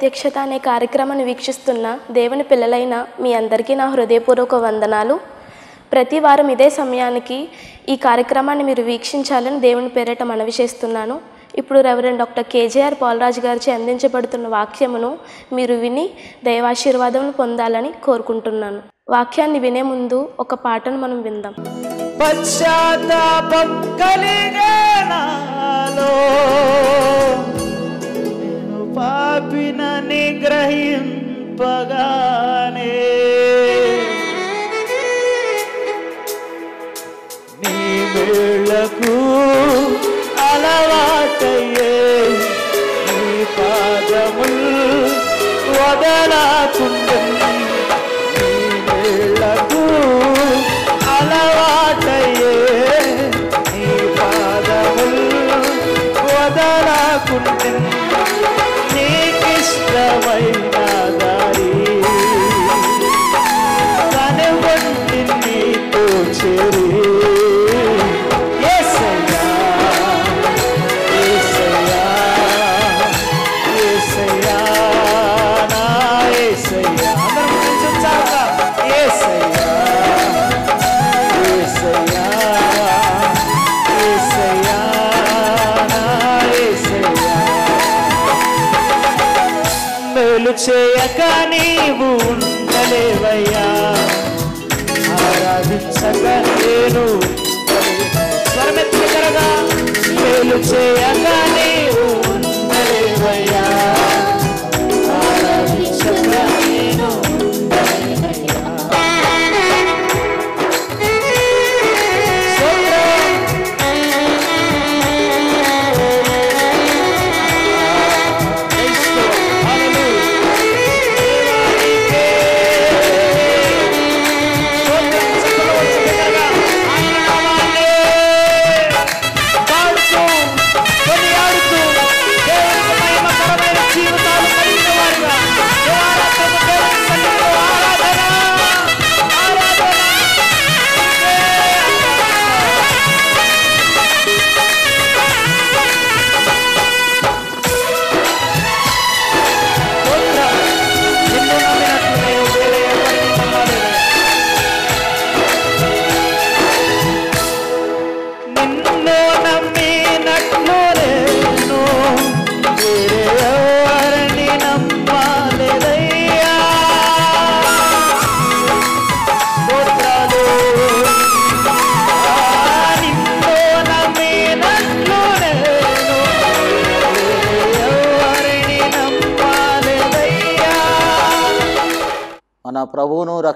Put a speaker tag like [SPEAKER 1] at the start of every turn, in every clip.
[SPEAKER 1] ప్రత్యక్షత అనే కార్యక్రమాన్ని వీక్షిస్తున్న దేవుని పిల్లలైన మీ అందరికీ నా హృదయపూర్వక వందనాలు ప్రతి వారం ఇదే సమయానికి ఈ కార్యక్రమాన్ని మీరు వీక్షించాలని దేవుని పేరట మనవి చేస్తున్నాను ఇప్పుడు రెవరెండ్ డాక్టర్ కేజీఆర్ పాలరాజు గారిచే అందించబడుతున్న వాక్యమును మీరు విని దైవాశీర్వాదం పొందాలని కోరుకుంటున్నాను వాక్యాన్ని వినే ముందు ఒక పాటను మనం విందాం
[SPEAKER 2] పశ్చాత్తాపం నింపగానే నీ వేళ్లకు అలవాటయ్యే నీ పాదముల్ వదలాకుండా నీ వేళ్లకు అలవాటయ్యే నీ పాదముల్ వదలాకుండా నీకిష్టమ చేయక నీవు ఉండలేవయ్యా ఆరాధించక నేను స్వరమెత్తగలగా మేలు చేయక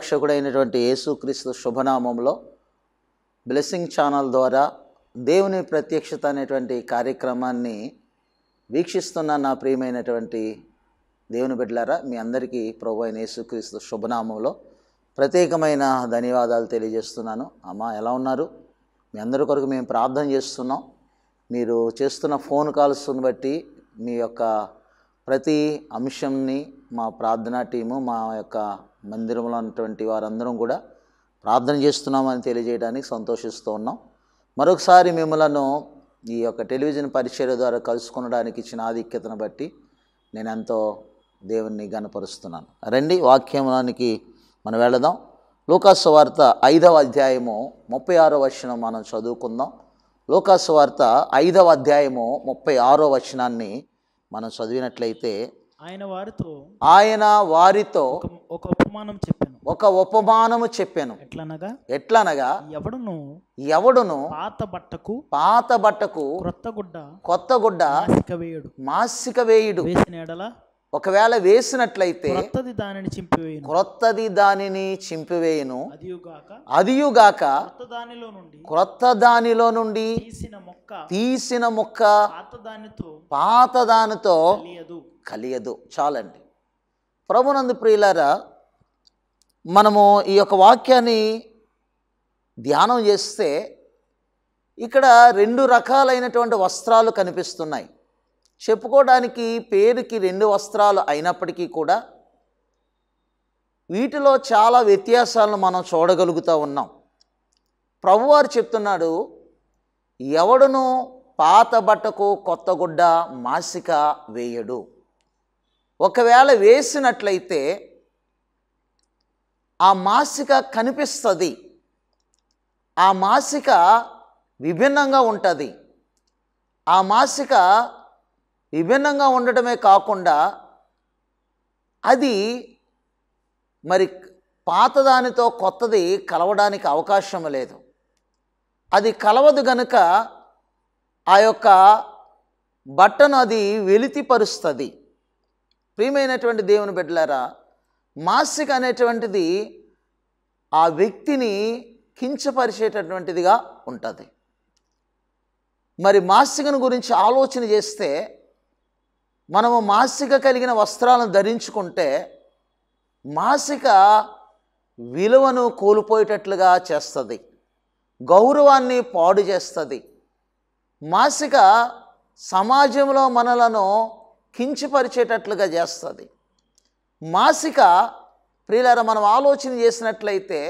[SPEAKER 3] రక్షకుడైనటువంటి యేసుక్రీస్తు శుభనామంలో బ్లెస్సింగ్ ఛానల్ ద్వారా దేవుని ప్రత్యక్షత అనేటువంటి కార్యక్రమాన్ని వీక్షిస్తున్న నా ప్రియమైనటువంటి దేవుని బిడ్డలారా మీ అందరికీ ప్రభు అయిన యేసుక్రీస్తు శుభనామంలో ప్రత్యేకమైన ధన్యవాదాలు తెలియజేస్తున్నాను అమ్మ ఎలా ఉన్నారు మీ అందరి కొరకు మేము ప్రార్థన చేస్తున్నాం మీరు చేస్తున్న ఫోన్ కాల్స్ని బట్టి మీ యొక్క ప్రతి అంశంని మా ప్రార్థనా టీము మా యొక్క మందిరంలో ఉన్నటువంటి వారందరం కూడా ప్రార్థన చేస్తున్నామని తెలియజేయడానికి సంతోషిస్తూ ఉన్నాం మరొకసారి మిమ్మలను ఈ యొక్క టెలివిజన్ పరిచయ ద్వారా కలుసుకునడానికి ఇచ్చిన ఆధిక్యతను బట్టి నేను ఎంతో దేవుణ్ణి గనపరుస్తున్నాను రండి వాక్యంలోనికి మనం వెళదాం లోకాసు వార్త ఐదవ అధ్యాయము ముప్పై ఆరో వచనం మనం చదువుకుందాం లోకాసు వార్త ఐదవ అధ్యాయము ముప్పై ఆరో వచనాన్ని మనం చదివినట్లయితే
[SPEAKER 2] ఆయన వారితో
[SPEAKER 3] ఆయన వారితో ఒక ఉపమానం చెప్పాను ఒక ఉపమానము చెప్పాను ఎట్లనగా ఎట్లనగా ఎవడును ఎవడును పాత బట్టకు పాత బట్టకు క్రొత్త గుడ్డ కొత్త గుడ్డ మాసిక వేయుడు మాసిక వేయుడు వేసిన ఎడల ఒకవేళ వేసినట్లయితే క్రొత్తది దానిని చింపివేయను క్రొత్తది దానిని చింపివేయను అదియుగాక క్రొత్త దానిలో నుండి క్రొత్త దానిలో నుండి తీసిన మొక్క తీసిన మొక్క పాత దానితో పాత దానితో కలియదు చాలండి ప్రభునందు ప్రియులారా మనము ఈ యొక్క వాక్యాన్ని ధ్యానం చేస్తే ఇక్కడ రెండు రకాలైనటువంటి వస్త్రాలు కనిపిస్తున్నాయి చెప్పుకోవడానికి పేరుకి రెండు వస్త్రాలు అయినప్పటికీ కూడా వీటిలో చాలా వ్యత్యాసాలను మనం చూడగలుగుతూ ఉన్నాం ప్రభువారు చెప్తున్నాడు ఎవడును పాత బట్టకు కొత్త గుడ్డ మాసిక వేయడు ఒకవేళ వేసినట్లయితే ఆ మాసిక కనిపిస్తుంది ఆ మాసిక విభిన్నంగా ఉంటుంది ఆ మాసిక విభిన్నంగా ఉండటమే కాకుండా అది మరి పాతదానితో కొత్తది కలవడానికి అవకాశం లేదు అది కలవదు గనుక ఆ యొక్క బట్టను అది వెలితిపరుస్తుంది ప్రియమైనటువంటి దేవుని బిడ్డలారా మాసిక అనేటువంటిది ఆ వ్యక్తిని కించపరిచేటటువంటిదిగా ఉంటుంది మరి మాసికను గురించి ఆలోచన చేస్తే మనము మాసిక కలిగిన వస్త్రాలను ధరించుకుంటే మాసిక విలువను కోల్పోయేటట్లుగా చేస్తుంది గౌరవాన్ని పాడు చేస్తుంది మాసిక సమాజంలో మనలను కించిపరిచేటట్లుగా చేస్తుంది మాసిక ప్రియులారా మనం ఆలోచన చేసినట్లయితే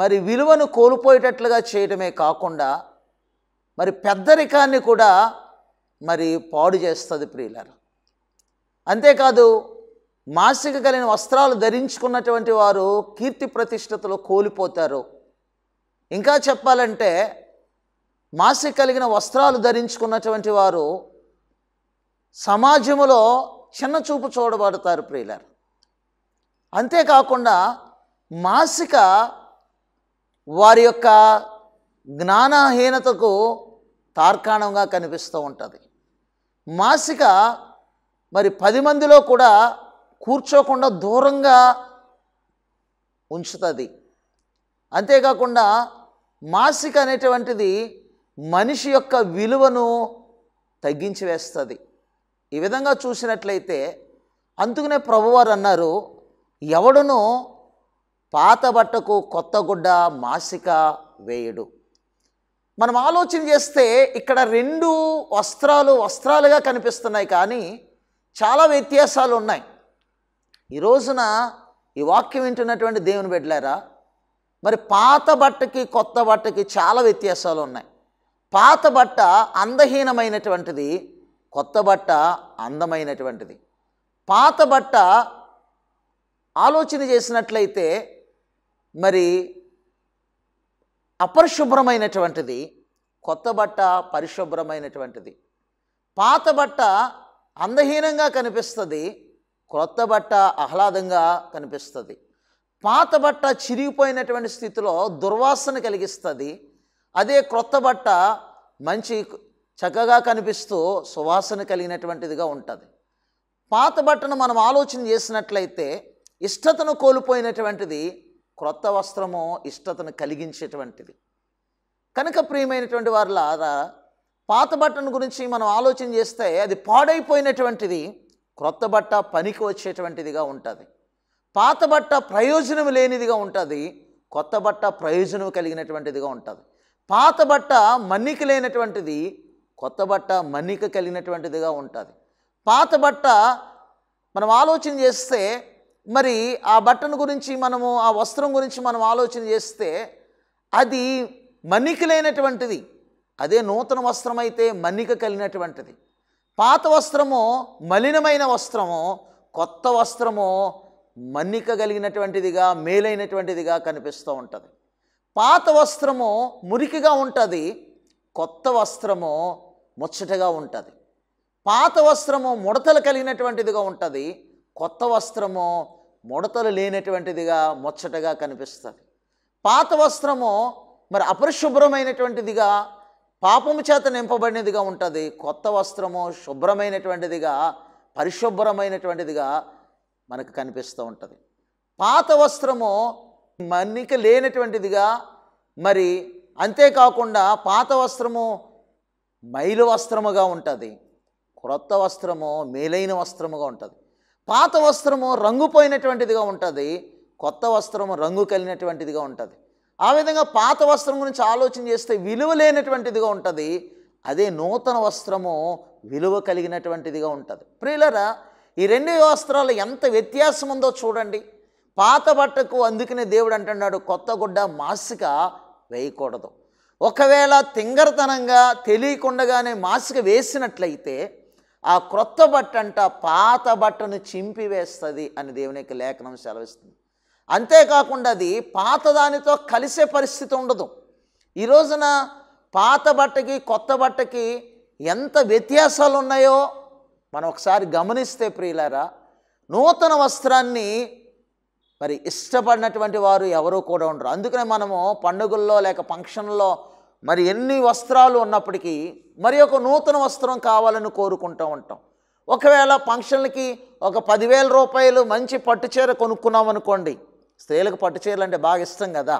[SPEAKER 3] మరి విలువను కోల్పోయేటట్లుగా చేయడమే కాకుండా మరి పెద్దరికాన్ని కూడా మరి పాడు చేస్తుంది ప్రియులారా అంతేకాదు మాసిక కలిగిన వస్త్రాలు ధరించుకున్నటువంటి వారు కీర్తి ప్రతిష్టతలో కోల్పోతారు ఇంకా చెప్పాలంటే మాసిక కలిగిన వస్త్రాలు ధరించుకున్నటువంటి వారు సమాజంలో చిన్న చూపు చూడబడతారు ప్రియులారు అంతేకాకుండా మాసిక వారి యొక్క జ్ఞానహీనతకు తార్కాణంగా కనిపిస్తూ ఉంటుంది మాసిక మరి పది మందిలో కూడా కూర్చోకుండా దూరంగా ఉంచుతుంది అంతేకాకుండా మాసిక అనేటువంటిది మనిషి యొక్క విలువను తగ్గించి వేస్తుంది ఈ విధంగా చూసినట్లయితే అందుకనే ప్రభువారు అన్నారు ఎవడును పాత బట్టకు కొత్త గుడ్డ మాసిక వేయడు మనం ఆలోచన చేస్తే ఇక్కడ రెండు వస్త్రాలు వస్త్రాలుగా కనిపిస్తున్నాయి కానీ చాలా వ్యత్యాసాలు ఉన్నాయి ఈ రోజున ఈ వాక్యం వింటున్నటువంటి దేవుని బిడ్డలారా మరి పాత బట్టకి కొత్త బట్టకి చాలా వ్యత్యాసాలు ఉన్నాయి పాత బట్ట అందహీనమైనటువంటిది కొత్త బట్ట అందమైనటువంటిది పాత బట్ట ఆలోచన చేసినట్లయితే మరి అపరిశుభ్రమైనటువంటిది కొత్త బట్ట పరిశుభ్రమైనటువంటిది పాత బట్ట అందహీనంగా కనిపిస్తుంది క్రొత్త బట్ట ఆహ్లాదంగా కనిపిస్తుంది పాత బట్ట చిరిగిపోయినటువంటి స్థితిలో దుర్వాసన కలిగిస్తుంది అదే క్రొత్త బట్ట మంచి చక్కగా కనిపిస్తూ సువాసన కలిగినటువంటిదిగా ఉంటుంది పాత బట్టను మనం ఆలోచన చేసినట్లయితే ఇష్టతను కోల్పోయినటువంటిది క్రొత్త వస్త్రము ఇష్టతను కలిగించేటువంటిది కనుక ప్రియమైనటువంటి వారిలారా పాత బట్టను గురించి మనం ఆలోచన చేస్తే అది పాడైపోయినటువంటిది క్రొత్త బట్ట పనికి వచ్చేటువంటిదిగా ఉంటుంది పాత బట్ట ప్రయోజనం లేనిదిగా ఉంటుంది కొత్త బట్ట ప్రయోజనం కలిగినటువంటిదిగా ఉంటుంది పాత బట్ట మన్నిక లేనటువంటిది కొత్త బట్ట మన్నిక కలిగినటువంటిదిగా ఉంటుంది పాత బట్ట మనం ఆలోచన చేస్తే మరి ఆ బట్టను గురించి మనము ఆ వస్త్రం గురించి మనం ఆలోచన చేస్తే అది మన్నిక లేనటువంటిది అదే నూతన వస్త్రం అయితే మన్నిక కలిగినటువంటిది పాత వస్త్రము మలినమైన వస్త్రము కొత్త వస్త్రము మన్నిక కలిగినటువంటిదిగా మేలైనటువంటిదిగా కనిపిస్తూ ఉంటుంది పాత వస్త్రము మురికిగా ఉంటుంది కొత్త వస్త్రము ముచ్చటగా ఉంటుంది పాత వస్త్రము ముడతలు కలిగినటువంటిదిగా ఉంటుంది కొత్త వస్త్రము ముడతలు లేనటువంటిదిగా ముచ్చటగా కనిపిస్తుంది పాత వస్త్రము మరి అపరిశుభ్రమైనటువంటిదిగా పాపము చేత నింపబడినదిగా ఉంటుంది కొత్త వస్త్రము శుభ్రమైనటువంటిదిగా పరిశుభ్రమైనటువంటిదిగా మనకు కనిపిస్తూ ఉంటుంది పాత వస్త్రము మన్నిక లేనటువంటిదిగా మరి అంతేకాకుండా పాత వస్త్రము మైలు వస్త్రముగా ఉంటుంది క్రొత్త వస్త్రము మేలైన వస్త్రముగా ఉంటుంది పాత వస్త్రము రంగు పోయినటువంటిదిగా ఉంటుంది కొత్త వస్త్రము రంగు కలిగినటువంటిదిగా ఉంటుంది ఆ విధంగా పాత వస్త్రం గురించి ఆలోచన చేస్తే విలువ లేనటువంటిదిగా ఉంటుంది అదే నూతన వస్త్రము విలువ కలిగినటువంటిదిగా ఉంటుంది ప్రియులరా ఈ రెండు వస్త్రాలు ఎంత వ్యత్యాసం ఉందో చూడండి పాత బట్టకు అందుకనే దేవుడు అంటున్నాడు కొత్త గుడ్డ మాసిక వేయకూడదు ఒకవేళ తింగరతనంగా తెలియకుండగానే మాస్క్ వేసినట్లయితే ఆ క్రొత్త బట్ట అంట పాత బట్టను చింపివేస్తుంది అని దేవుని యొక్క లేఖనం సెలవిస్తుంది అంతేకాకుండా అది పాత దానితో కలిసే పరిస్థితి ఉండదు ఈ రోజున పాత బట్టకి కొత్త బట్టకి ఎంత వ్యత్యాసాలు ఉన్నాయో మనం ఒకసారి గమనిస్తే ప్రియులారా నూతన వస్త్రాన్ని మరి ఇష్టపడినటువంటి వారు ఎవరు కూడా ఉండరు అందుకనే మనము పండుగల్లో లేక ఫంక్షన్లో మరి ఎన్ని వస్త్రాలు ఉన్నప్పటికీ మరి ఒక నూతన వస్త్రం కావాలని కోరుకుంటూ ఉంటాం ఒకవేళ ఫంక్షన్లకి ఒక పదివేల రూపాయలు మంచి పట్టుచీర కొనుక్కున్నాం అనుకోండి స్త్రీలకు పట్టుచీరలు అంటే బాగా ఇష్టం కదా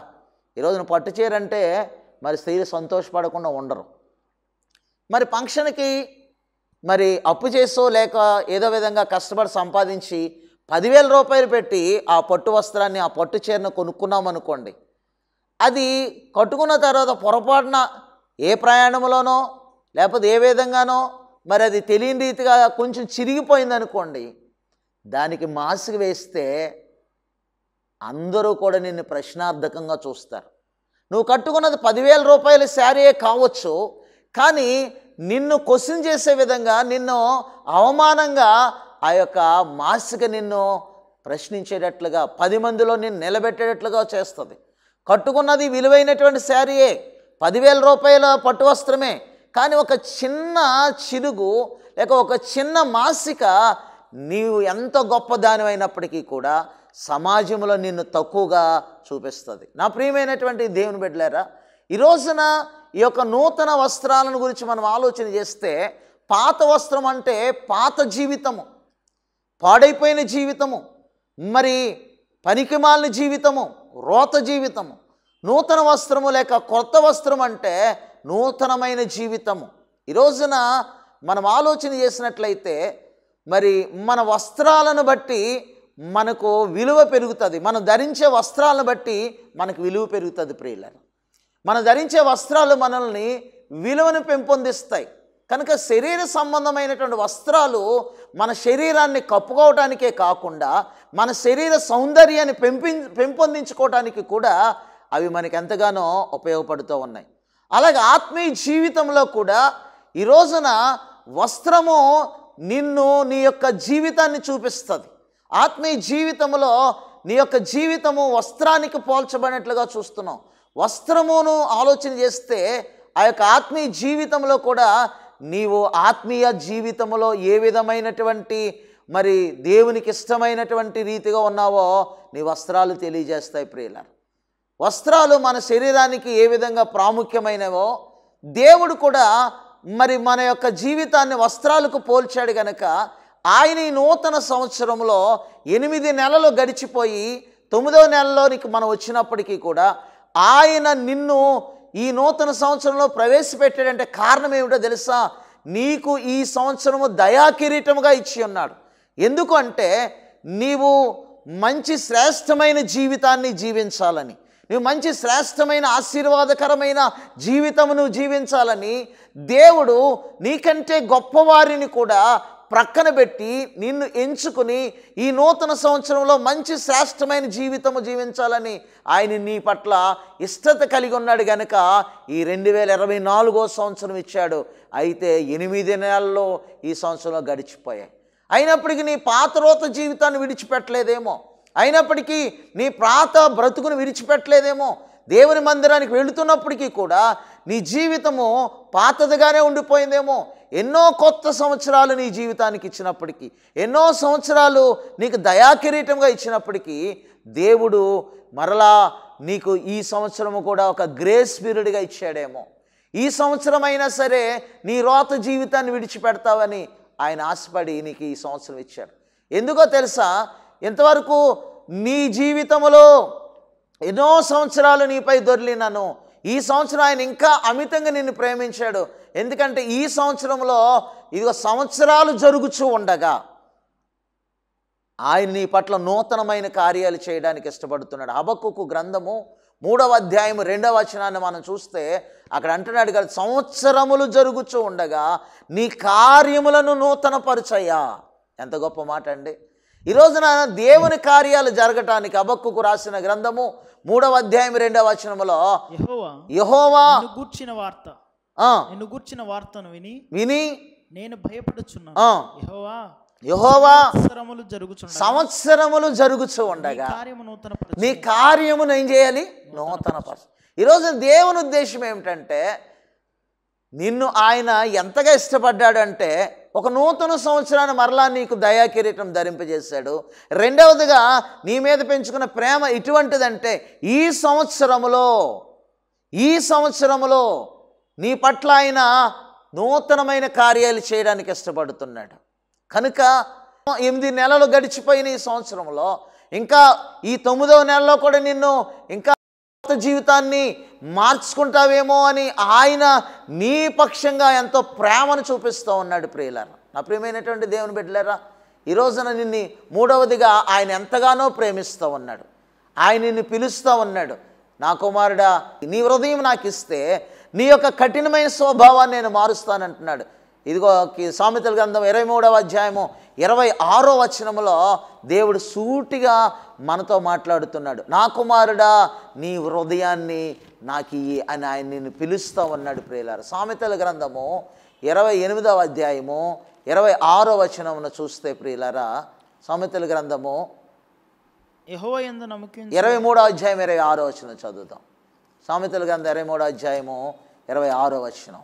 [SPEAKER 3] ఈరోజున పట్టుచీర అంటే మరి స్త్రీలు సంతోషపడకుండా ఉండరు మరి ఫంక్షన్కి మరి అప్పు చేసో లేక ఏదో విధంగా కష్టపడి సంపాదించి పదివేల రూపాయలు పెట్టి ఆ పట్టు వస్త్రాన్ని ఆ పట్టు చీరను కొనుక్కున్నాం అనుకోండి అది కట్టుకున్న తర్వాత పొరపాటున ఏ ప్రయాణంలోనో లేకపోతే ఏ విధంగానో మరి అది తెలియని రీతిగా కొంచెం చిరిగిపోయిందనుకోండి దానికి మాస్క్ వేస్తే అందరూ కూడా నిన్ను ప్రశ్నార్థకంగా చూస్తారు నువ్వు కట్టుకున్నది పదివేల రూపాయల శారీయే కావచ్చు కానీ నిన్ను క్వశ్చన్ చేసే విధంగా నిన్ను అవమానంగా ఆ యొక్క మాస్క్ నిన్ను ప్రశ్నించేటట్లుగా పది మందిలో నిన్ను నిలబెట్టేటట్లుగా చేస్తుంది కట్టుకున్నది విలువైనటువంటి శారీయే పదివేల రూపాయల పట్టు వస్త్రమే కానీ ఒక చిన్న చిరుగు లేక ఒక చిన్న మాసిక నీవు ఎంత గొప్ప దానివైనప్పటికీ కూడా సమాజంలో నిన్ను తక్కువగా చూపిస్తుంది నా ప్రియమైనటువంటి దేవుని బిడ్డలేరా ఈ రోజున ఈ యొక్క నూతన వస్త్రాలను గురించి మనం ఆలోచన చేస్తే పాత వస్త్రం అంటే పాత జీవితము పాడైపోయిన జీవితము మరి పనికిమాలిన జీవితము రోత జీవితము నూతన వస్త్రము లేక కొత్త వస్త్రం అంటే నూతనమైన జీవితము ఈ రోజున మనం ఆలోచన చేసినట్లయితే మరి మన వస్త్రాలను బట్టి మనకు విలువ పెరుగుతుంది మనం ధరించే వస్త్రాలను బట్టి మనకు విలువ పెరుగుతుంది ప్రియులను మనం ధరించే వస్త్రాలు మనల్ని విలువను పెంపొందిస్తాయి కనుక శరీర సంబంధమైనటువంటి వస్త్రాలు మన శరీరాన్ని కప్పుకోవటానికే కాకుండా మన శరీర సౌందర్యాన్ని పెంపి పెంపొందించుకోవటానికి కూడా అవి మనకి ఎంతగానో ఉపయోగపడుతూ ఉన్నాయి అలాగే ఆత్మీయ జీవితంలో కూడా ఈ రోజున వస్త్రము నిన్ను నీ యొక్క జీవితాన్ని చూపిస్తుంది ఆత్మీయ జీవితంలో నీ యొక్క జీవితము వస్త్రానికి పోల్చబడినట్లుగా చూస్తున్నాం వస్త్రమును ఆలోచన చేస్తే ఆ యొక్క ఆత్మీయ జీవితంలో కూడా నీవు ఆత్మీయ జీవితంలో ఏ విధమైనటువంటి మరి దేవునికి ఇష్టమైనటువంటి రీతిగా ఉన్నావో నీ వస్త్రాలు తెలియజేస్తాయి ప్రియులారు వస్త్రాలు మన శరీరానికి ఏ విధంగా ప్రాముఖ్యమైనవో దేవుడు కూడా మరి మన యొక్క జీవితాన్ని వస్త్రాలకు పోల్చాడు గనక ఆయన ఈ నూతన సంవత్సరంలో ఎనిమిది నెలలు గడిచిపోయి తొమ్మిదో నెలలోనికి మనం వచ్చినప్పటికీ కూడా ఆయన నిన్ను ఈ నూతన సంవత్సరంలో ప్రవేశపెట్టాడంటే కారణం ఏమిటో తెలుసా నీకు ఈ సంవత్సరము దయాకిరీటముగా ఇచ్చి ఉన్నాడు ఎందుకు అంటే నీవు మంచి శ్రేష్టమైన జీవితాన్ని జీవించాలని నువ్వు మంచి శ్రేష్టమైన ఆశీర్వాదకరమైన జీవితమును జీవించాలని దేవుడు నీకంటే గొప్పవారిని కూడా ప్రక్కన పెట్టి నిన్ను ఎంచుకుని ఈ నూతన సంవత్సరంలో మంచి శ్రేష్టమైన జీవితము జీవించాలని ఆయన నీ పట్ల ఇష్టత కలిగి ఉన్నాడు గనక ఈ రెండు వేల ఇరవై నాలుగో సంవత్సరం ఇచ్చాడు అయితే ఎనిమిది నెలల్లో ఈ సంవత్సరంలో గడిచిపోయాయి అయినప్పటికీ నీ పాత రోత జీవితాన్ని విడిచిపెట్టలేదేమో అయినప్పటికీ నీ ప్రాత బ్రతుకును విడిచిపెట్టలేదేమో దేవుని మందిరానికి వెళుతున్నప్పటికీ కూడా నీ జీవితము పాతదిగానే ఉండిపోయిందేమో ఎన్నో కొత్త సంవత్సరాలు నీ జీవితానికి ఇచ్చినప్పటికీ ఎన్నో సంవత్సరాలు నీకు దయాకిరీటంగా ఇచ్చినప్పటికీ దేవుడు మరలా నీకు ఈ సంవత్సరము కూడా ఒక గ్రేస్ పీరియడ్గా ఇచ్చాడేమో ఈ సంవత్సరం సరే నీ రోత జీవితాన్ని విడిచిపెడతావని ఆయన ఆశపడి నీకు ఈ సంవత్సరం ఇచ్చాడు ఎందుకో తెలుసా ఇంతవరకు నీ జీవితంలో ఎన్నో సంవత్సరాలు నీపై దొర్లినను ఈ సంవత్సరం ఆయన ఇంకా అమితంగా నిన్ను ప్రేమించాడు ఎందుకంటే ఈ సంవత్సరంలో ఇదిగో సంవత్సరాలు జరుగుచూ ఉండగా ఆయన నీ పట్ల నూతనమైన కార్యాలు చేయడానికి ఇష్టపడుతున్నాడు అబక్కుకు గ్రంథము మూడవ అధ్యాయం రెండవ వచనాన్ని మనం చూస్తే అక్కడ అంటున్నాడు కదా సంవత్సరములు జరుగుచూ ఉండగా నీ కార్యములను నూతనపరచయ్యా ఎంత గొప్ప మాట అండి ఈరోజున దేవుని కార్యాలు జరగటానికి అబక్కుకు రాసిన గ్రంథము మూడవ అధ్యాయం రెండవ వచనములో
[SPEAKER 2] యహోవా గూర్చిన వార్త నిన్ను గూర్చిన వార్తను విని విని నేను భయపడుచున్నా యహోవా యహోవా సంవత్సరములు జరుగుచు
[SPEAKER 3] సంవత్సరములు జరుగుచు ఉండగా నీ కార్యము ఏం చేయాలి నూతన పరచు ఈరోజు దేవుని ఉద్దేశం ఏమిటంటే నిన్ను ఆయన ఎంతగా ఇష్టపడ్డాడంటే ఒక నూతన సంవత్సరాన్ని మరలా నీకు దయా కిరీటం ధరింపజేశాడు రెండవదిగా నీ మీద పెంచుకున్న ప్రేమ ఇటువంటిదంటే ఈ సంవత్సరములో ఈ సంవత్సరములో నీ పట్ల ఆయన నూతనమైన కార్యాలు చేయడానికి ఇష్టపడుతున్నాడు కనుక ఎనిమిది నెలలు గడిచిపోయిన ఈ సంవత్సరంలో ఇంకా ఈ తొమ్మిదవ నెలలో కూడా నిన్ను ఇంకా కొత్త జీవితాన్ని మార్చుకుంటావేమో అని ఆయన నీ పక్షంగా ఎంతో ప్రేమను చూపిస్తూ ఉన్నాడు ప్రియులారా నా ప్రియమైనటువంటి దేవుని బిడ్డలారా ఈ రోజున నిన్ను మూడవదిగా ఆయన ఎంతగానో ప్రేమిస్తూ ఉన్నాడు ఆయన నిన్ను పిలుస్తూ ఉన్నాడు నా కుమారుడా నీ హృదయం నాకు ఇస్తే నీ యొక్క కఠినమైన స్వభావాన్ని నేను మారుస్తానంటున్నాడు ఇదిగో సామెతల గ్రంథం ఇరవై మూడవ అధ్యాయము ఇరవై ఆరో వచనములో దేవుడు సూటిగా మనతో మాట్లాడుతున్నాడు నా కుమారుడా నీ హృదయాన్ని నాకు ఇయ్యి అని ఆయన నిన్ను పిలుస్తూ ఉన్నాడు ప్రియులారు సామెతల గ్రంథము ఇరవై ఎనిమిదవ అధ్యాయము ఇరవై ఆరో వచనమును చూస్తే ప్రియులారా సామెతల గ్రంథము ఇరవై మూడో అధ్యాయం ఇరవై ఆరో వచనం చదువుతాం సామెతల గ్రంథం ఇరవై మూడో అధ్యాయము ఇరవై ఆరో వచనం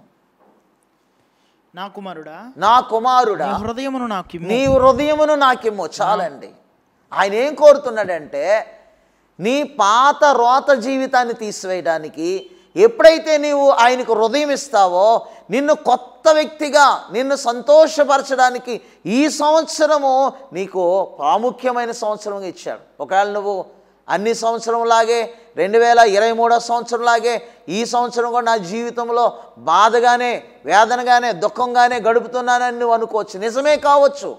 [SPEAKER 3] నా కుమారుడా నా కుమారుడా హృదయమును నాకు నీ హృదయమును నాకిమ్ము చాలండి ఆయన ఏం కోరుతున్నాడంటే నీ పాత రోత జీవితాన్ని తీసివేయడానికి ఎప్పుడైతే నీవు ఆయనకు హృదయం ఇస్తావో నిన్ను కొత్త వ్యక్తిగా నిన్ను సంతోషపరచడానికి ఈ సంవత్సరము నీకు ప్రాముఖ్యమైన సంవత్సరంగా ఇచ్చాడు ఒకవేళ నువ్వు అన్ని సంవత్సరంలాగే రెండు వేల ఇరవై మూడో సంవత్సరంలాగే ఈ సంవత్సరం కూడా నా జీవితంలో బాధగానే వేదనగానే దుఃఖంగానే గడుపుతున్నానని నువ్వు అనుకోవచ్చు నిజమే కావచ్చు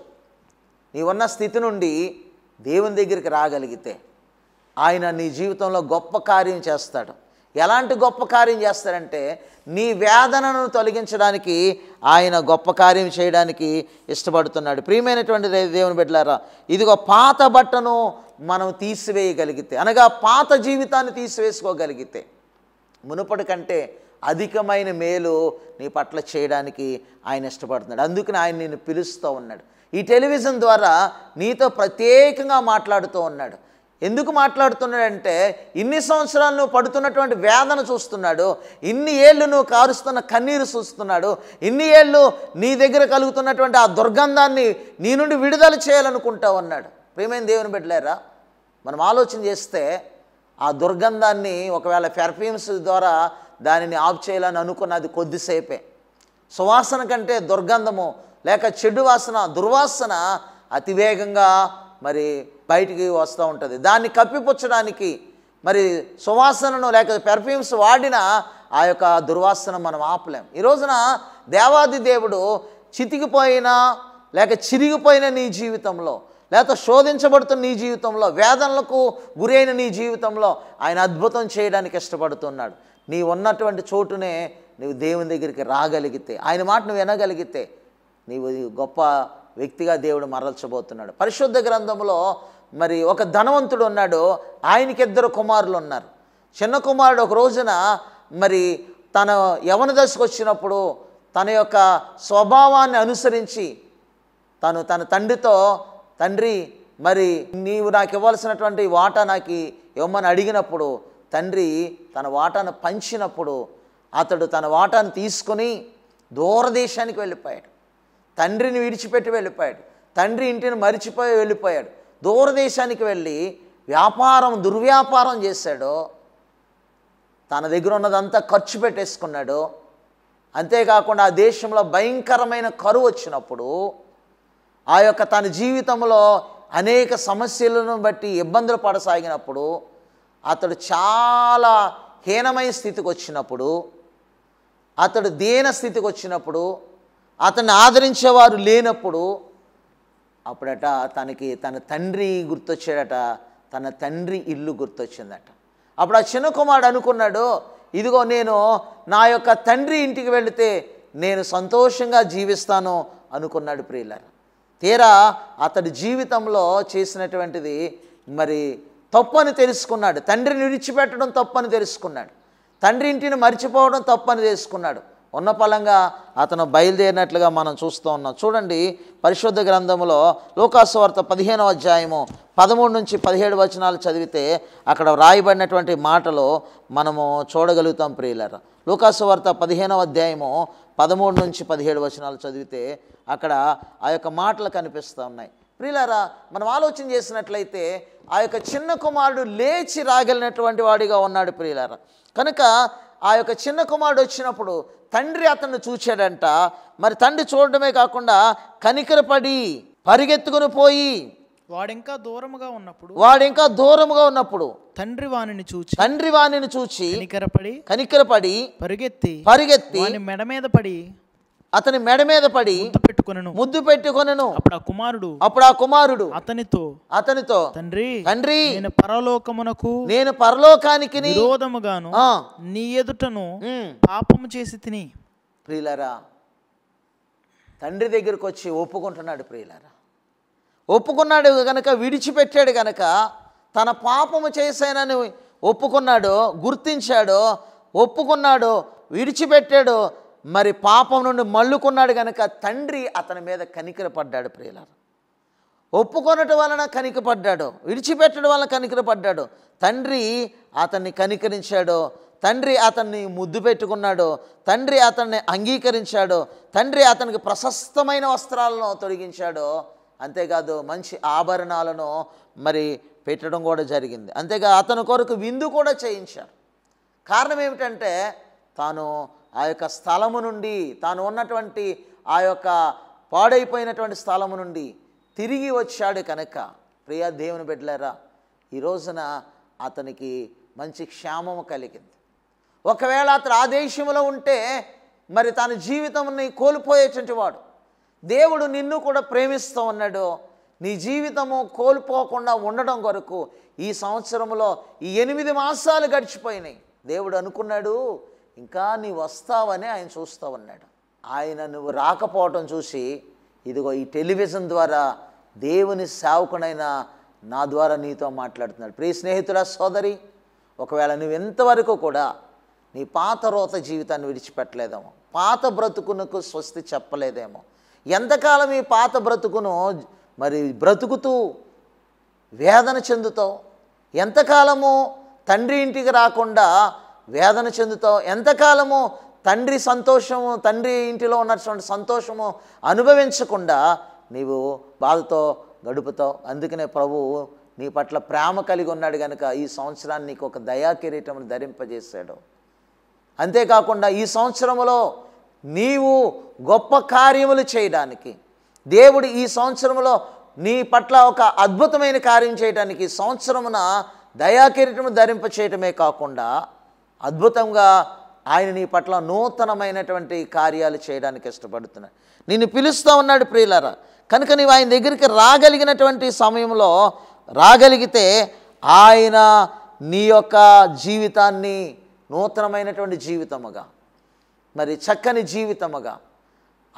[SPEAKER 3] నీవున్న స్థితి నుండి దేవుని దగ్గరికి రాగలిగితే ఆయన నీ జీవితంలో గొప్ప కార్యం చేస్తాడు ఎలాంటి గొప్ప కార్యం చేస్తారంటే నీ వేదనను తొలగించడానికి ఆయన గొప్ప కార్యం చేయడానికి ఇష్టపడుతున్నాడు ప్రియమైనటువంటి దేవుని బిడ్డలారా ఇదిగో పాత బట్టను మనం తీసివేయగలిగితే అనగా పాత జీవితాన్ని తీసివేసుకోగలిగితే మునుపటి కంటే అధికమైన మేలు నీ పట్ల చేయడానికి ఆయన ఇష్టపడుతున్నాడు అందుకని ఆయన నిన్ను పిలుస్తూ ఉన్నాడు ఈ టెలివిజన్ ద్వారా నీతో ప్రత్యేకంగా మాట్లాడుతూ ఉన్నాడు ఎందుకు మాట్లాడుతున్నాడంటే ఇన్ని సంవత్సరాలు నువ్వు పడుతున్నటువంటి వేదన చూస్తున్నాడు ఇన్ని ఏళ్ళు నువ్వు కారుస్తున్న కన్నీరు చూస్తున్నాడు ఇన్ని ఏళ్ళు నీ దగ్గర కలుగుతున్నటువంటి ఆ దుర్గంధాన్ని నీ నుండి విడుదల చేయాలనుకుంటా ఉన్నాడు ప్రేమైన దేవుని బిడ్డలేరా మనం ఆలోచన చేస్తే ఆ దుర్గంధాన్ని ఒకవేళ పెర్ఫ్యూమ్స్ ద్వారా దానిని ఆఫ్ చేయాలని అనుకున్నది కొద్దిసేపే సువాసన కంటే దుర్గంధము లేక చెడు వాసన దుర్వాసన అతివేగంగా మరి బయటికి వస్తూ ఉంటుంది దాన్ని కప్పిపుచ్చడానికి మరి సువాసనను లేక పెర్ఫ్యూమ్స్ వాడిన ఆ యొక్క దుర్వాసన మనం ఆపలేం ఈ రోజున దేవాది దేవుడు చితికిపోయిన లేక చిరిగిపోయిన నీ జీవితంలో లేకపోతే శోధించబడుతున్న నీ జీవితంలో వేదనలకు గురైన నీ జీవితంలో ఆయన అద్భుతం చేయడానికి ఇష్టపడుతున్నాడు నీ ఉన్నటువంటి చోటునే నువ్వు దేవుని దగ్గరికి రాగలిగితే ఆయన మాట నువ్వు వినగలిగితే నీవు గొప్ప వ్యక్తిగా దేవుడు మరల్చబోతున్నాడు పరిశుద్ధ గ్రంథంలో మరి ఒక ధనవంతుడు ఉన్నాడు ఆయనకిద్దరు కుమారులు ఉన్నారు చిన్న కుమారుడు ఒక రోజున మరి తన యవన దశకు వచ్చినప్పుడు తన యొక్క స్వభావాన్ని అనుసరించి తను తన తండ్రితో తండ్రి మరి నీవు నాకు ఇవ్వాల్సినటువంటి వాటా నాకు ఇవ్వమని అడిగినప్పుడు తండ్రి తన వాటాను పంచినప్పుడు అతడు తన వాటాను తీసుకొని దూరదేశానికి వెళ్ళిపోయాడు తండ్రిని విడిచిపెట్టి వెళ్ళిపోయాడు తండ్రి ఇంటిని మరిచిపోయి వెళ్ళిపోయాడు దూరదేశానికి వెళ్ళి వ్యాపారం దుర్వ్యాపారం చేశాడు తన దగ్గర ఉన్నదంతా ఖర్చు పెట్టేసుకున్నాడు అంతేకాకుండా ఆ దేశంలో భయంకరమైన కరువు వచ్చినప్పుడు ఆ యొక్క తన జీవితంలో అనేక సమస్యలను బట్టి ఇబ్బందులు పడసాగినప్పుడు అతడు చాలా హీనమైన స్థితికి వచ్చినప్పుడు అతడు దీన స్థితికి వచ్చినప్పుడు అతన్ని ఆదరించేవారు లేనప్పుడు అప్పుడట తనకి తన తండ్రి గుర్తొచ్చాడట తన తండ్రి ఇల్లు గుర్తొచ్చిందట అప్పుడు ఆ చిన్న కుమారుడు అనుకున్నాడు ఇదిగో నేను నా యొక్క తండ్రి ఇంటికి వెళితే నేను సంతోషంగా జీవిస్తాను అనుకున్నాడు ప్రియులారా తీరా అతడి జీవితంలో చేసినటువంటిది మరి తప్పని తెలుసుకున్నాడు తండ్రిని విడిచిపెట్టడం తప్పని తెలుసుకున్నాడు తండ్రి ఇంటిని మర్చిపోవడం తప్పని తెలుసుకున్నాడు ఉన్న పలంగా అతను బయలుదేరినట్లుగా మనం చూస్తూ ఉన్నాం చూడండి పరిశుద్ధ గ్రంథంలో లోకాసువార్త పదిహేనవ అధ్యాయము పదమూడు నుంచి పదిహేడు వచనాలు చదివితే అక్కడ వ్రాయబడినటువంటి మాటలు మనము చూడగలుగుతాం ప్రియులర లోకాసువార్త పదిహేనవ అధ్యాయము పదమూడు నుంచి పదిహేడు వచనాలు చదివితే అక్కడ ఆ యొక్క మాటలు కనిపిస్తూ ఉన్నాయి ప్రియులారా మనం ఆలోచన చేసినట్లయితే ఆ యొక్క చిన్న కుమారుడు లేచి రాగలిగినటువంటి వాడిగా ఉన్నాడు ప్రియులారా కనుక ఆ యొక్క చిన్న కుమారుడు వచ్చినప్పుడు తండ్రి అతన్ని చూచాడంట మరి తండ్రి చూడడమే కాకుండా కనికరపడి పరిగెత్తుకుని పోయి
[SPEAKER 2] వాడింకా దూరముగా
[SPEAKER 3] ఉన్నప్పుడు వాడింకా దూరముగా ఉన్నప్పుడు తండ్రి వాణిని చూచి తండ్రి వాణిని చూచి కనికరపడి కనికరపడి పరిగెత్తి పరిగెత్తి మెడ మీద పడి అతని మెడ మీద పడి పెట్టుకొనను ముద్దు పెట్టుకొనను అప్పుడు ఆ కుమారుడు అప్పుడు ఆ కుమారుడు అతనితో అతనితో తండ్రి తండ్రి నేను
[SPEAKER 2] పరలోకమునకు నేను పరలోకానికి విరోధముగాను
[SPEAKER 3] నీ ఎదుటను పాపము చేసి తిని ప్రియులరా తండ్రి దగ్గరకు వచ్చి ఒప్పుకుంటున్నాడు ప్రియులరా ఒప్పుకున్నాడు గనక విడిచిపెట్టాడు గనక తన పాపము చేశానని ఒప్పుకున్నాడు గుర్తించాడు ఒప్పుకున్నాడు విడిచిపెట్టాడు మరి పాపం నుండి మళ్ళుకున్నాడు కనుక తండ్రి అతని మీద కనికరపడ్డాడు ప్రియులారు ఒప్పుకొనటం వలన కనికపడ్డాడు విడిచిపెట్టడం వలన కనికరపడ్డాడు తండ్రి అతన్ని కనికరించాడు తండ్రి అతన్ని ముద్దు పెట్టుకున్నాడు తండ్రి అతన్ని అంగీకరించాడు తండ్రి అతనికి ప్రశస్తమైన వస్త్రాలను తొలగించాడు అంతేకాదు మంచి ఆభరణాలను మరి పెట్టడం కూడా జరిగింది అంతేగా అతని కొరకు విందు కూడా చేయించాడు కారణం ఏమిటంటే తాను ఆ యొక్క స్థలము నుండి తాను ఉన్నటువంటి ఆ యొక్క పాడైపోయినటువంటి స్థలము నుండి తిరిగి వచ్చాడు కనుక ప్రియా దేవుని బిడ్డలారా ఈ రోజున అతనికి మంచి క్షేమము కలిగింది ఒకవేళ అతను ఆ దేశంలో ఉంటే మరి తన జీవితంని కోల్పోయేటువంటి వాడు దేవుడు నిన్ను కూడా ప్రేమిస్తూ ఉన్నాడు నీ జీవితము కోల్పోకుండా ఉండడం కొరకు ఈ సంవత్సరంలో ఈ ఎనిమిది మాసాలు గడిచిపోయినాయి దేవుడు అనుకున్నాడు ఇంకా నీ వస్తావని ఆయన చూస్తూ ఉన్నాడు ఆయన నువ్వు రాకపోవటం చూసి ఇదిగో ఈ టెలివిజన్ ద్వారా దేవుని సేవకుడైన నా ద్వారా నీతో మాట్లాడుతున్నాడు ప్రియ స్నేహితుల సోదరి ఒకవేళ నువ్వు ఎంతవరకు కూడా నీ పాత రోత జీవితాన్ని విడిచిపెట్టలేదేమో పాత బ్రతుకునకు స్వస్తి చెప్పలేదేమో ఎంతకాలం ఈ పాత బ్రతుకును మరి బ్రతుకుతూ వేదన చెందుతావు ఎంతకాలము తండ్రి ఇంటికి రాకుండా వేదన చెందుతావు ఎంతకాలము తండ్రి సంతోషము తండ్రి ఇంటిలో ఉన్నటువంటి సంతోషము అనుభవించకుండా నీవు బాధతో గడుపుతావు అందుకనే ప్రభువు నీ పట్ల ప్రేమ కలిగి ఉన్నాడు కనుక ఈ సంవత్సరాన్ని నీకు ఒక దయా కిరీటమును ధరింపజేశాడు అంతేకాకుండా ఈ సంవత్సరంలో నీవు గొప్ప కార్యములు చేయడానికి దేవుడు ఈ సంవత్సరంలో నీ పట్ల ఒక అద్భుతమైన కార్యం చేయడానికి సంవత్సరమున దయాకిరీటము ధరింప చేయటమే కాకుండా అద్భుతంగా ఆయన నీ పట్ల నూతనమైనటువంటి కార్యాలు చేయడానికి ఇష్టపడుతున్నాడు నిన్ను పిలుస్తూ ఉన్నాడు ప్రియులరా కనుక నీవు ఆయన దగ్గరికి రాగలిగినటువంటి సమయంలో రాగలిగితే ఆయన నీ యొక్క జీవితాన్ని నూతనమైనటువంటి జీవితముగా మరి చక్కని జీవితముగా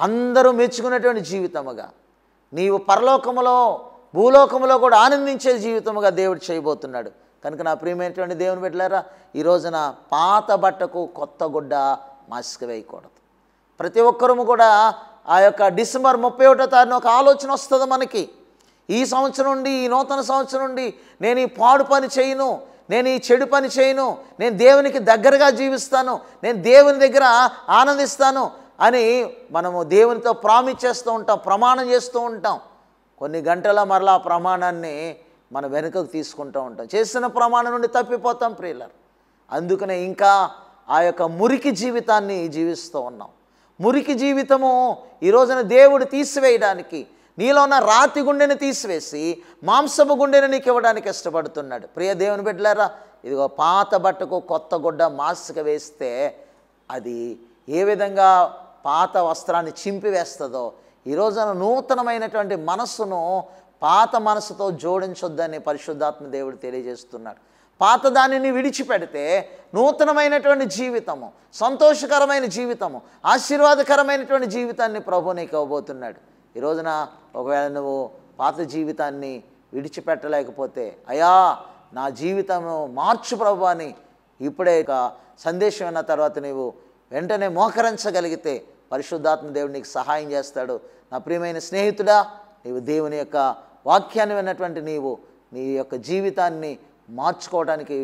[SPEAKER 3] అందరూ మెచ్చుకునేటువంటి జీవితముగా నీవు పరలోకములో భూలోకములో కూడా ఆనందించే జీవితముగా దేవుడు చేయబోతున్నాడు కనుక నా ప్రియమైనటువంటి దేవుని పెట్టలేరా ఈ రోజున పాత బట్టకు కొత్త గుడ్డ మాసిక వేయకూడదు ప్రతి ఒక్కరము కూడా ఆ యొక్క డిసెంబర్ ముప్పై ఒకటో తారీఖున ఒక ఆలోచన వస్తుంది మనకి ఈ సంవత్సరం నుండి ఈ నూతన సంవత్సరం నుండి నేను ఈ పాడు పని చేయను నేను ఈ చెడు పని చేయను నేను దేవునికి దగ్గరగా జీవిస్తాను నేను దేవుని దగ్గర ఆనందిస్తాను అని మనము దేవునితో ప్రామిస్ చేస్తూ ఉంటాం ప్రమాణం చేస్తూ ఉంటాం కొన్ని గంటల మరలా ప్రమాణాన్ని మనం వెనుకకు తీసుకుంటూ ఉంటాం చేసిన ప్రమాణం నుండి తప్పిపోతాం ప్రియులర్ అందుకనే ఇంకా ఆ యొక్క మురికి జీవితాన్ని జీవిస్తూ ఉన్నాం మురికి జీవితము ఈ రోజున దేవుడు తీసివేయడానికి నీలో ఉన్న రాతి గుండెని తీసివేసి మాంసపు గుండెని నీకు ఇవ్వడానికి ఇష్టపడుతున్నాడు ప్రియ దేవుని బిడ్డలారా ఇదిగో పాత బట్టకు కొత్త గుడ్డ మాస్క్ వేస్తే అది ఏ విధంగా పాత వస్త్రాన్ని చింపివేస్తుందో ఈ రోజున నూతనమైనటువంటి మనస్సును పాత మనసుతో జోడించొద్దని పరిశుద్ధాత్మ దేవుడు తెలియజేస్తున్నాడు పాత దానిని విడిచిపెడితే నూతనమైనటువంటి జీవితము సంతోషకరమైన జీవితము ఆశీర్వాదకరమైనటువంటి జీవితాన్ని ప్రభు నీకు ఇవ్వబోతున్నాడు ఈ రోజున ఒకవేళ నువ్వు పాత జీవితాన్ని విడిచిపెట్టలేకపోతే అయా నా జీవితము మార్చు ప్రభు అని ఇప్పుడే సందేశం విన్న తర్వాత నీవు వెంటనే మోకరించగలిగితే పరిశుద్ధాత్మ దేవుడు నీకు సహాయం చేస్తాడు నా ప్రియమైన స్నేహితుడా నీవు దేవుని యొక్క వాక్యాన్ని విన్నటువంటి నీవు నీ యొక్క జీవితాన్ని మార్చుకోవడానికి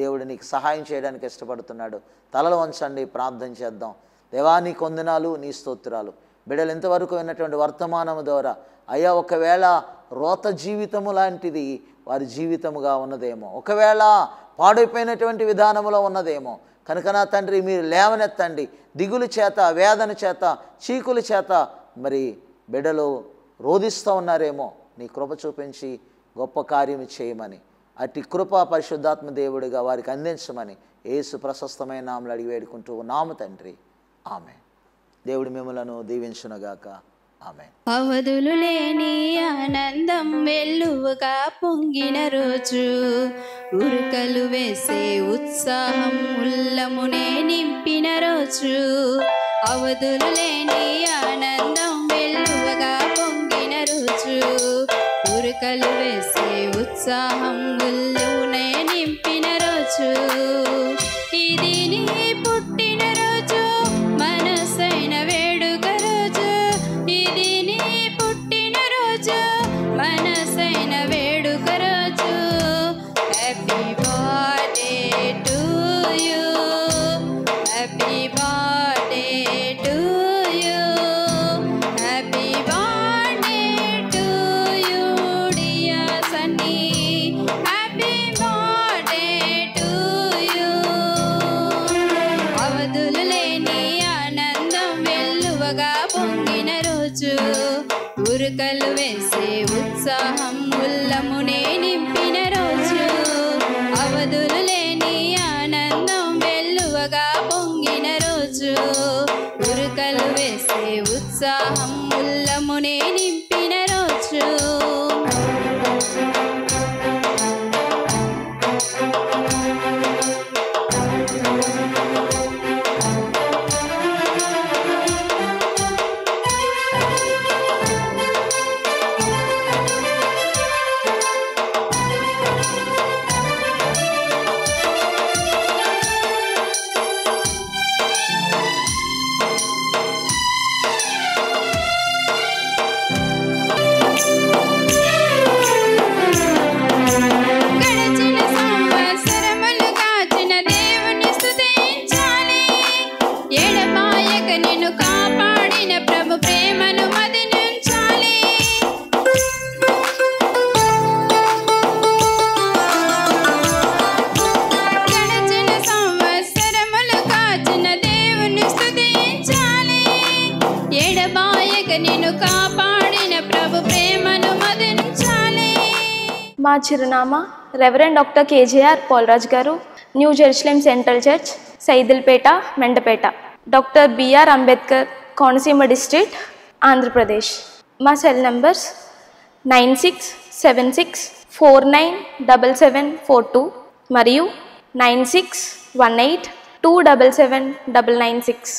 [SPEAKER 3] దేవుడు నీకు సహాయం చేయడానికి ఇష్టపడుతున్నాడు తలలు వంచండి ప్రార్థన చేద్దాం దేవా నీ కొందనాలు నీ స్తోత్రాలు బిడలు ఇంతవరకు విన్నటువంటి వర్తమానము ద్వారా అయ్యా ఒకవేళ రోత జీవితము లాంటిది వారి జీవితముగా ఉన్నదేమో ఒకవేళ పాడైపోయినటువంటి విధానములో ఉన్నదేమో కనుక నా తండ్రి మీరు లేవనెత్తండి దిగులు చేత వేదన చేత చీకుల చేత మరి బిడలు రోధిస్తూ ఉన్నారేమో నీ కృప చూపించి గొప్ప కార్యము చేయమని అటు కృప పరిశుద్ధాత్మ దేవుడిగా వారికి అందించమని ఏసు ప్రశస్తమైన నామలు అడిగి వేడుకుంటూ నామ తండ్రి ఆమె దేవుడు మిమ్మలను దీవించునగాక ఆమె
[SPEAKER 2] అవధులు
[SPEAKER 1] లేని ఆనందం వెల్లువగా పొంగిన రోజు ఉరుకలు వేసే ఉత్సాహం ఉల్లమునే నింపిన రోజు అవధులు లేని ఆనందం పొంగిన రోజు ఉరుకలు వేసే ఉత్సాహం ఉల్లమునే నింపిన రోజు అవధులు లేని ఆనందం వెల్లువగా పొంగిన రోజు ఉరుకలు వేసే ఉత్సాహం ఉల్ల చిరునామా రెవరెండ్ డాక్టర్ కేజీఆర్ పోలరాజ్ గారు new Jerusalem central church సైదిల్పేట Mandapeta doctor BR Ambedkar Konaseema district Andhra Pradesh మా cell numbers nine six seven six four nine double seven four two మరియు nine six one eight two double seven double nine six